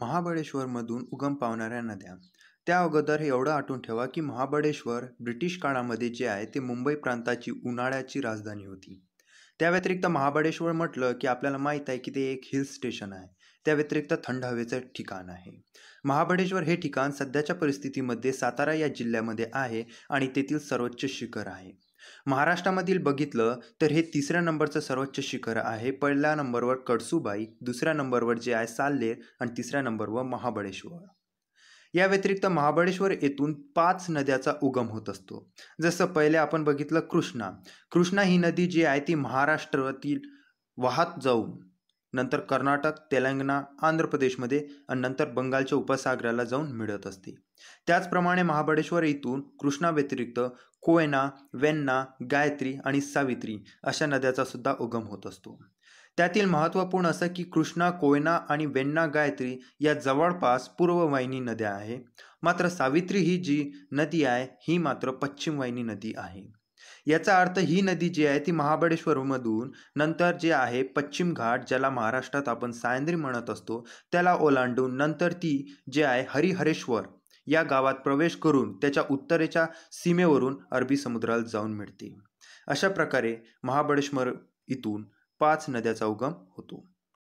महाबळेश्वरमधून उगम पावणाऱ्या नद्या त्या अगोदर हे एवढं आठवून ठेवा की महाबळेश्वर ब्रिटिश काळामध्ये जे आहे ते मुंबई प्रांताची उन्हाळ्याची राजधानी होती त्या व्यतिरिक्त महाबळेश्वर म्हटलं की आपल्याला माहीत आहे की ते एक हिल स्टेशन आहे त्या व्यतिरिक्त थंड हवेचं ठिकाण आहे महाबळेश्वर हे ठिकाण सध्याच्या परिस्थितीमध्ये सातारा या जिल्ह्यामध्ये आहे आणि तेथील सर्वोच्च शिखर आहे महाराष्ट्रामधील बघितलं तर हे तिसऱ्या नंबरचं सर्वोच्च शिखर आहे पहिल्या नंबरवर कडसूबाई दुसऱ्या नंबरवर जे आहे साल्लेर आणि तिसऱ्या नंबरवर महाबळेश्वर या व्यतिरिक्त महाबळेश्वर येथून पाच नद्याचा उगम होत असतो जसं पहिले आपण बघितलं कृष्णा कृष्णा ही नदी जी आहे ती महाराष्ट्रातील वाहत जाऊन नंतर कर्नाटक तेलंगणा आंध्र प्रदेशमध्ये आणि नंतर बंगालच्या उपसागराला जाऊन मिळत असते त्याचप्रमाणे महाबळेश्वर इथून कृष्णाव्यतिरिक्त कोयना वेन्ना गायत्री आणि सावित्री अशा नद्याचा सुद्धा उगम होत असतो त्यातील महत्त्वपूर्ण असं की कृष्णा कोयना आणि वेन्ना गायत्री या जवळपास पूर्ववाहिनी नद्या आहे मात्र सावित्री ही जी नदी आहे ही मात्र पश्चिम वाहिनी नदी आहे याचा अर्थ ही नदी जी आहे ती महाबळेश्वरमधून नंतर जे आहे पश्चिम घाट ज्याला महाराष्ट्रात आपण सायंद्री म्हणत असतो त्याला ओलांडून नंतर ती जे आहे हरिहरेश्वर या गावात प्रवेश करून त्याच्या उत्तरेच्या सीमेवरून अरबी समुद्राला जाऊन मिळते अशा प्रकारे महाबळेश्वर इथून पाच नद्याचा उगम होतो